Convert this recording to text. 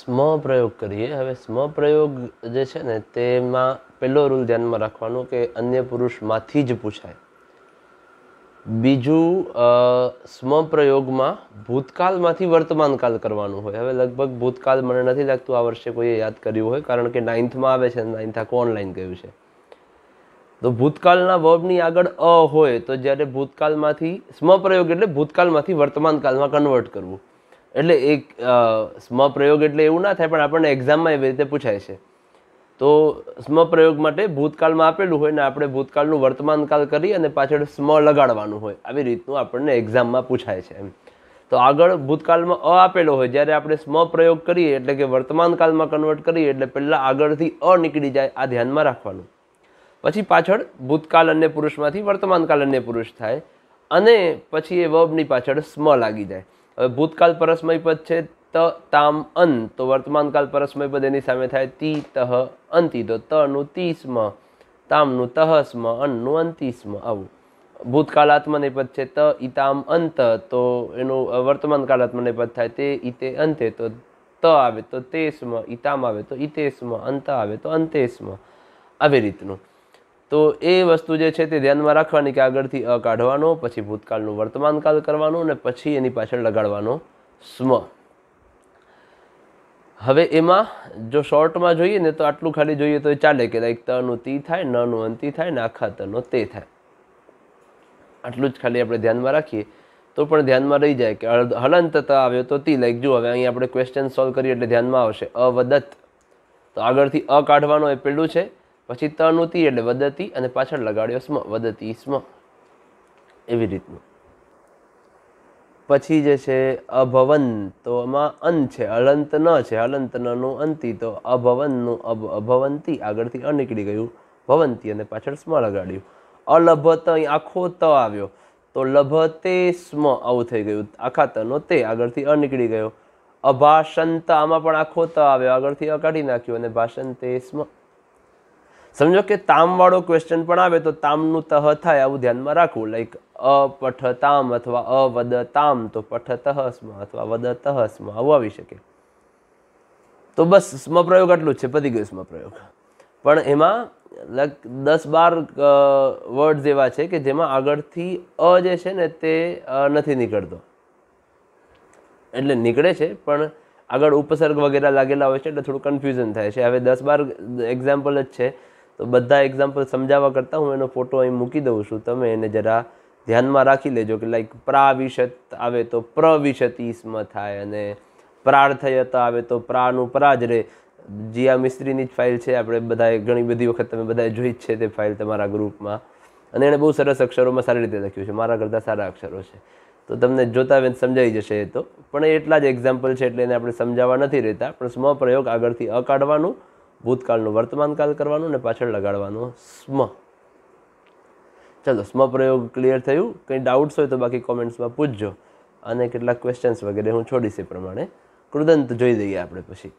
સ્મ પ્રયોગ કરીએ હવે સ્મ પ્રયોગ જે છે ને તેમાં પહેલો રૂલ ધ્યાનમાં રાખવાનો કે અન્ય પુરુષમાંથી જ પૂછાય બીજું સ્મ પ્રયોગમાં ભૂતકાલમાંથી વર્તમાનકાલ કરવાનું હોય હવે લગભગ ભૂતકાલ મને નથી લાગતું આ વર્ષે કોઈએ યાદ કર્યું હોય કારણ કે નાઇન્થમાં આવે છે નાઇન્થ આખું ઓનલાઈન ગયું છે તો ભૂતકાળના વર્બની આગળ અ હોય તો જ્યારે ભૂતકાળમાંથી સ્મ પ્રયોગ એટલે ભૂતકાળમાંથી વર્તમાનકાલમાં કન્વર્ટ કરવું એટલે એક સ્મ પ્રયોગ એટલે એવું ના થાય પણ આપણને એક્ઝામમાં એવી રીતે પૂછાય છે તો સ્મપ્રયોગ માટે ભૂતકાળમાં આપેલું હોય ને આપણે ભૂતકાળનું વર્તમાનકાલ કરી અને પાછળ સ્મ લગાડવાનું હોય આવી રીતનું આપણને એક્ઝામમાં પૂછાય છે એમ તો આગળ ભૂતકાળમાં અ આપેલો હોય જ્યારે આપણે સ્મ પ્રયોગ કરીએ એટલે કે વર્તમાનકાળમાં કન્વર્ટ કરીએ એટલે પહેલાં આગળથી અ નીકળી જાય આ ધ્યાનમાં રાખવાનું પછી પાછળ ભૂતકાલ અન્ય પુરુષમાંથી વર્તમાનકાલ અન્ય પુરુષ થાય અને પછી એ વબની પાછળ સ્મ લાગી જાય ભૂતકાળ પરસ્મય પદ છે ત તામ અન તો વર્તમાનકાલ પરસ્મય પદ એની સામે થાય તી તહ અંતિ તો તનું તીસ્મ તામનું તહસ્મ અન્નનું અંતિસ્મ આવું ભૂતકાળ આત્મનેપદ છે ત ઇતામ અંત તો એનું વર્તમાનકાળ આત્મનેપદ થાય તે ઇતે અંતે તો ત આવે તો તે ઇતામ આવે તો ઇતે અંત આવે તો અંતે આવી રીતનું તો એ વસ્તુ જે છે તે ધ્યાનમાં રાખવાની કે આગળથી અ કાઢવાનો પછી ભૂતકાળનું વર્તમાનકાલ કરવાનું અને પછી એની પાછળ લગાડવાનો સ્મ હવે એમાં જો શોર્ટમાં જોઈએ ને તો આટલું ખાલી જોઈએ તો એ ચાલે કે લાઈક તનું તી થાય નનું અંતિ થાય ને આખા તનો તે થાય આટલું જ ખાલી આપણે ધ્યાનમાં રાખીએ તો પણ ધ્યાનમાં રહી જાય કે હલંતતા આવ્યો તો તી લાઈક જો હવે અહીંયા આપણે ક્વેશ્ચન સોલ્વ કરીએ એટલે ધ્યાનમાં આવશે અવદત તો આગળથી અ કાઢવાનો એ પેલું છે પછી તનુતિ એટલે વધતી અને પાછળ લગાડ્યો સ્મ વદતી સ્મ એવી રીતનું પછી જે છે અભવન તો આમાં અન છે અલંત ન છે અલંત નનું અંતિ તો અભવનનું અભ અભવંતી આગળથી અ નીકળી ગયું ભવંતી અને પાછળ સ્મ લગાડ્યું અલભત અહીં આખો ત આવ્યો તો લભ તે સ્મ આવું થઈ ગયું આખા તનો તે આગળથી અ નીકળી ગયો અભાષંત આમાં પણ આખો ત આવ્યો આગળથી અ કાઢી નાખ્યું અને ભાષંતે સ્મ સમજો કે તામવાળો ક્વેશ્ચન પણ આવે તો તામનું તહ થાય આવું ધ્યાનમાં રાખવું લાઈક અપઠતામ અથવા તામ તો પઠતહસ્મ અથવા વદ વદતહસ્મ આવું આવી શકે તો બસ સ્મ પ્રયોગ આટલું જ છે પતી ગયું સ્મ પ્રયોગ પણ એમાં લગ દસ બાર વર્ડ્સ એવા છે કે જેમાં આગળથી અ જે છે ને તે નથી નીકળતો એટલે નીકળે છે પણ આગળ ઉપસર્ગ વગેરે લાગેલા હોય છે એટલે થોડું કન્ફ્યુઝન થાય છે હવે દસ બાર એક્ઝામ્પલ જ છે તો બધા એક્ઝામ્પલ સમજાવવા કરતાં હું એનો ફોટો અહીં મૂકી દઉં છું તમે એને જરા ધ્યાનમાં રાખી લેજો કે લાઈક પ્રાવિશત આવે તો પ્રવિશત ઈસમાં થાય અને પ્રાર્થયતા આવે તો પ્રાનું પ્રા જ રહે જીયા મિસ્ત્રીની જ ફાઇલ છે આપણે બધાએ ઘણી બધી વખત તમે બધાએ જોઈ જ છે તે ફાઇલ તમારા ગ્રુપમાં અને એણે બહુ સરસ અક્ષરોમાં સારી રીતે લખ્યું છે મારા કરતાં સારા અક્ષરો છે તો તમને જોતા વેન સમજાઈ જશે એ તો પણ એટલા જ એક્ઝામ્પલ છે એટલે એને આપણે સમજાવવા નથી રહેતા પણ સ્વ પ્રયોગ આગળથી અકાઢવાનું ભૂતકાળનું કાલ કરવાનું અને પાછળ લગાડવાનું સ્મ ચલો સ્મ પ્રયોગ ક્લિયર થયું કંઈ ડાઉટ્સ હોય તો બાકી કોમેન્ટ્સમાં પૂછજો અને કેટલાક ક્વેશ્ચન્સ વગેરે હું છોડીશ એ પ્રમાણે કૃદંત જોઈ દઈએ આપણે પછી